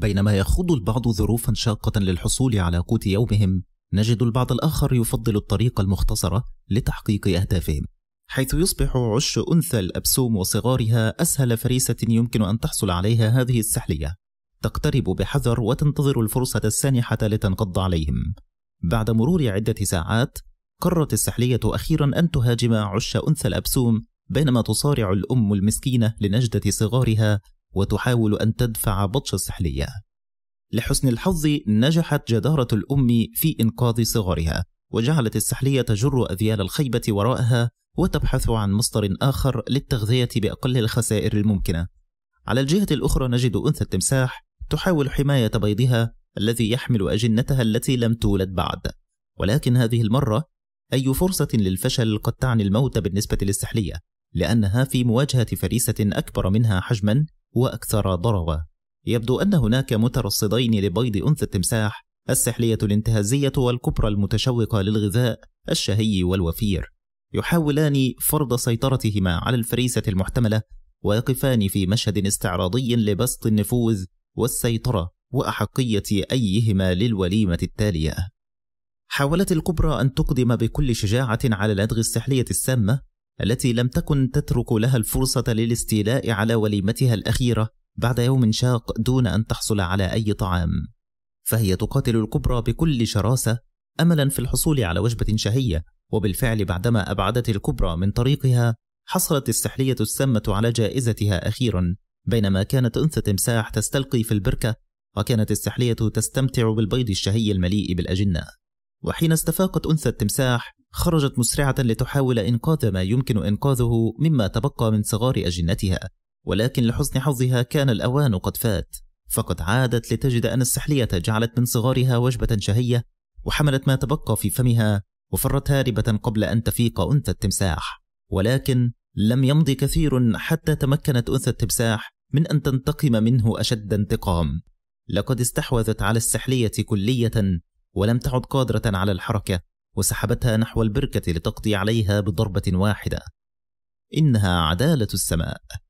بينما يخوض البعض ظروفا شاقة للحصول على قوت يومهم نجد البعض الآخر يفضل الطريق المختصرة لتحقيق أهدافهم حيث يصبح عش أنثى الأبسوم وصغارها أسهل فريسة يمكن أن تحصل عليها هذه السحلية تقترب بحذر وتنتظر الفرصة السانحة لتنقض عليهم بعد مرور عدة ساعات قررت السحلية أخيرا أن تهاجم عش أنثى الأبسوم بينما تصارع الأم المسكينة لنجدة صغارها وتحاول أن تدفع بطش السحلية لحسن الحظ نجحت جدارة الأم في إنقاذ صغرها وجعلت السحلية تجر أذيال الخيبة وراءها وتبحث عن مصدر آخر للتغذية بأقل الخسائر الممكنة على الجهة الأخرى نجد أنثى التمساح تحاول حماية بيضها الذي يحمل أجنتها التي لم تولد بعد ولكن هذه المرة أي فرصة للفشل قد تعني الموت بالنسبة للسحلية لأنها في مواجهة فريسة أكبر منها حجما وأكثر ضررا يبدو أن هناك مترصدين لبيض أنثى التمساح السحلية الانتهازية والكبرى المتشوقة للغذاء الشهي والوفير يحاولان فرض سيطرتهما على الفريسة المحتملة ويقفان في مشهد استعراضي لبسط النفوذ والسيطرة وأحقية أيهما للوليمة التالية حاولت الكبرى أن تقدم بكل شجاعة على الأدغ السحلية السامة التي لم تكن تترك لها الفرصة للاستيلاء على وليمتها الأخيرة بعد يوم شاق دون أن تحصل على أي طعام فهي تقاتل الكبرى بكل شراسة أملا في الحصول على وجبة شهية وبالفعل بعدما أبعدت الكبرى من طريقها حصلت السحلية السامة على جائزتها أخيرا بينما كانت أنثى تمساح تستلقي في البركة وكانت السحلية تستمتع بالبيض الشهي المليء بالأجنة وحين استفاقت أنثى التمساح خرجت مسرعة لتحاول إنقاذ ما يمكن إنقاذه مما تبقى من صغار أجنتها ولكن لحسن حظها كان الأوان قد فات فقد عادت لتجد أن السحلية جعلت من صغارها وجبة شهية وحملت ما تبقى في فمها وفرت هاربة قبل أن تفيق أنثى التمساح ولكن لم يمضي كثير حتى تمكنت أنثى التمساح من أن تنتقم منه أشد انتقام لقد استحوذت على السحلية كلية ولم تعد قادرة على الحركة وسحبتها نحو البركة لتقضي عليها بضربة واحدة إنها عدالة السماء